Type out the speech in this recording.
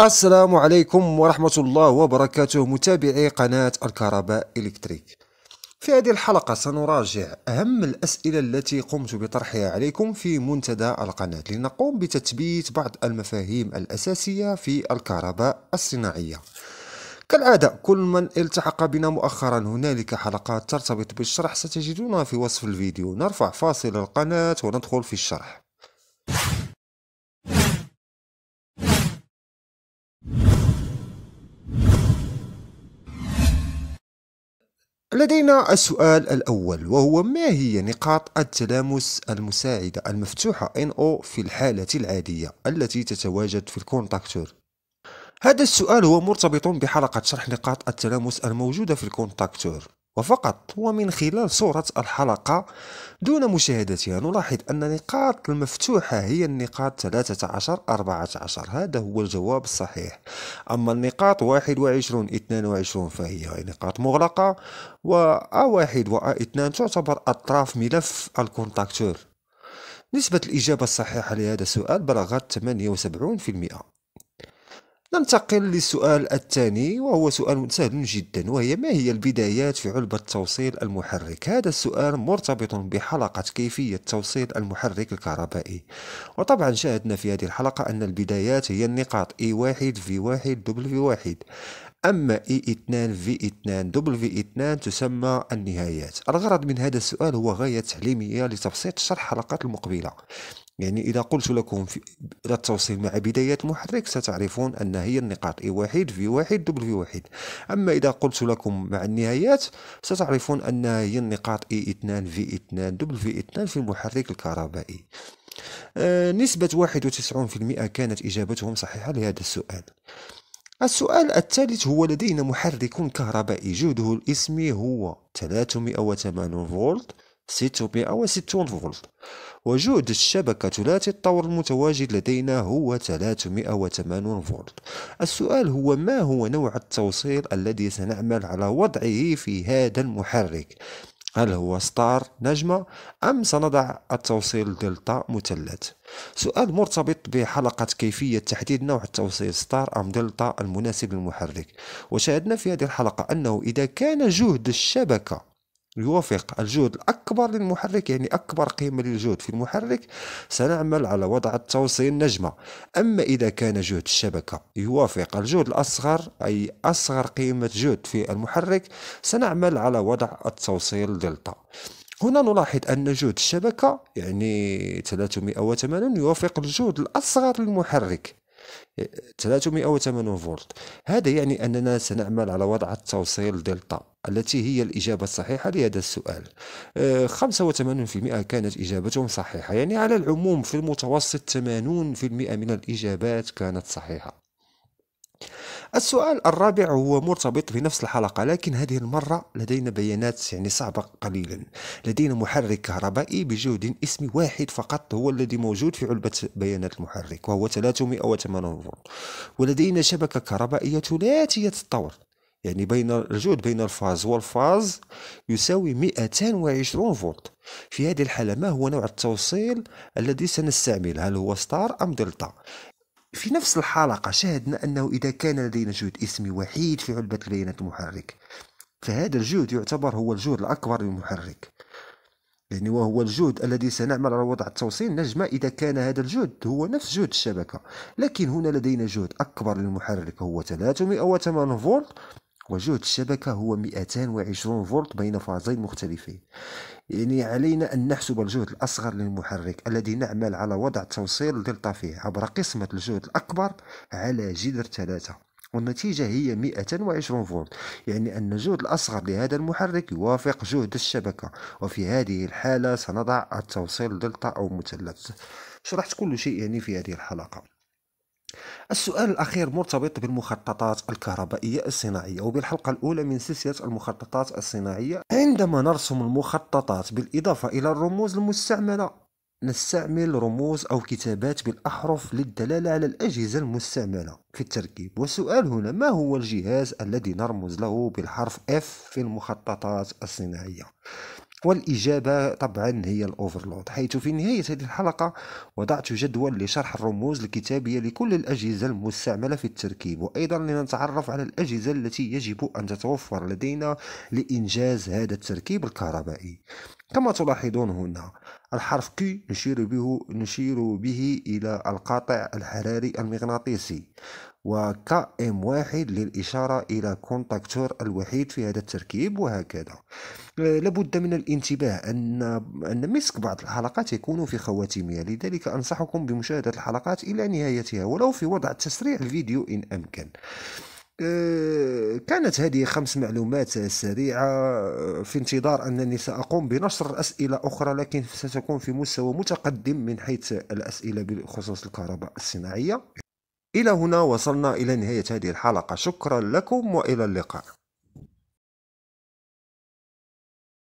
السلام عليكم ورحمة الله وبركاته متابعي قناة الكهرباء إلكتريك في هذه الحلقة سنراجع أهم الأسئلة التي قمت بطرحها عليكم في منتدى القناة لنقوم بتثبيت بعض المفاهيم الأساسية في الكهرباء الصناعية كالعادة كل من التحق بنا مؤخرا هنالك حلقات ترتبط بالشرح ستجدونها في وصف الفيديو نرفع فاصل القناة وندخل في الشرح لدينا السؤال الأول وهو ما هي نقاط التلامس المساعدة المفتوحة NO في الحالة العادية التي تتواجد في الكونتاكتور؟ هذا السؤال هو مرتبط بحلقة شرح نقاط التلامس الموجودة في الكونتاكتور وفقط ومن خلال صورة الحلقة دون مشاهدتها نلاحظ أن النقاط المفتوحة هي النقاط 13 14 هذا هو الجواب الصحيح أما النقاط 21 22 فهي نقاط مغلقة و A1 و A2 تعتبر أطراف ملف الكونتاكتور نسبة الإجابة الصحيحة لهذا السؤال بلغت 78% ننتقل للسؤال الثاني وهو سؤال سهل جدا وهي ما هي البدايات في علبة توصيل المحرك؟ هذا السؤال مرتبط بحلقة كيفية توصيل المحرك الكهربائي وطبعا شاهدنا في هذه الحلقة أن البدايات هي النقاط E1 V1 W1 أما E2 V2 W2 تسمى النهايات الغرض من هذا السؤال هو غاية تعليمية لتبسيط شرح الحلقات المقبلة يعني إذا قلت لكم في التوصيل مع بداية محرك ستعرفون أن هي النقاط إي واحد في واحد دبل في واحد أما إذا قلت لكم مع النهايات ستعرفون أنها هي النقاط إي اثنان في اثنان دبل في اثنان في المحرك الكهربائي آه، نسبة 91% كانت إجابتهم صحيحة لهذا السؤال السؤال الثالث هو لدينا محرك كهربائي جهده الاسمي هو 380 فولت 600 فولت وجهد الشبكة ثلاثي الطور المتواجد لدينا هو 380 فولت السؤال هو ما هو نوع التوصيل الذي سنعمل على وضعه في هذا المحرك هل هو ستار نجمة أم سنضع التوصيل دلتا مثلث سؤال مرتبط بحلقة كيفية تحديد نوع التوصيل ستار أم دلتا المناسب للمحرك وشاهدنا في هذه الحلقة أنه إذا كان جهد الشبكة يوافق الجهد الأكبر للمحرك يعني أكبر قيمة للجهد في المحرك سنعمل على وضع التوصيل نجمة أما إذا كان جهد الشبكة يوافق الجهد الأصغر أي أصغر قيمة جهد في المحرك سنعمل على وضع التوصيل دلتا هنا نلاحظ أن جهد الشبكة يعني 380 يوافق الجهد الأصغر للمحرك 380 فولت هذا يعني أننا سنعمل على وضع التوصيل دلتا التي هي الإجابة الصحيحة لهذا السؤال 85% آه، كانت إجابتهم صحيحة يعني على العموم في المتوسط 80% من الإجابات كانت صحيحة السؤال الرابع هو مرتبط بنفس الحلقة لكن هذه المرة لدينا بيانات يعني صعبة قليلا لدينا محرك كهربائي بجهد اسمي واحد فقط هو الذي موجود في علبة بيانات المحرك وهو 380 فولت ولدينا شبكة كهربائية ثلاثية الطور يعني بين الجهد بين الفاز والفاز يساوي 220 فولت في هذه الحالة ما هو نوع التوصيل الذي سنستعمل هل هو ستار أم دلتا في نفس الحلقة شاهدنا أنه إذا كان لدينا جهد اسمي وحيد في علبة البيانات المحرك فهذا الجهد يعتبر هو الجهد الأكبر للمحرك يعني وهو الجهد الذي سنعمل على وضع التوصيل نجمة إذا كان هذا الجهد هو نفس جهد الشبكة لكن هنا لدينا جهد أكبر للمحرك هو 308 فولت وجهد الشبكة هو 220 فولت بين فازين مختلفين يعني علينا أن نحسب الجهد الأصغر للمحرك الذي نعمل على وضع توصيل دلتا فيه عبر قسمة الجهد الأكبر على جذر ثلاثة والنتيجة هي 220 فولت يعني أن الجهد الأصغر لهذا المحرك يوافق جهد الشبكة وفي هذه الحالة سنضع التوصيل دلتا أو مثلث شرحت كل شيء يعني في هذه الحلقة السؤال الأخير مرتبط بالمخططات الكهربائية الصناعية وبالحلقة الأولى من سلسلة المخططات الصناعية عندما نرسم المخططات بالإضافة إلى الرموز المستعملة نستعمل رموز أو كتابات بالأحرف للدلالة على الأجهزة المستعملة في التركيب والسؤال هنا ما هو الجهاز الذي نرمز له بالحرف F في المخططات الصناعية والإجابة طبعا هي الأوفرلود حيث في نهاية هذه الحلقة وضعت جدول لشرح الرموز الكتابية لكل الأجهزة المستعملة في التركيب وأيضا لنتعرف على الأجهزة التي يجب أن تتوفر لدينا لإنجاز هذا التركيب الكهربائي كما تلاحظون هنا الحرف كي نشير به, نشير به إلى القاطع الحراري المغناطيسي وك ام واحد للإشارة إلى كونتاكتور الوحيد في هذا التركيب وهكذا آه، لابد من الانتباه أن أن مسك بعض الحلقات يكون في خواتمها لذلك أنصحكم بمشاهدة الحلقات إلى نهايتها ولو في وضع تسريع الفيديو إن أمكن آه، كانت هذه خمس معلومات سريعة آه، في انتظار أنني سأقوم بنشر أسئلة أخرى لكن ستكون في مستوى متقدم من حيث الأسئلة بخصوص الكهرباء الصناعية إلى هنا وصلنا إلى نهاية هذه الحلقة شكرا لكم وإلى اللقاء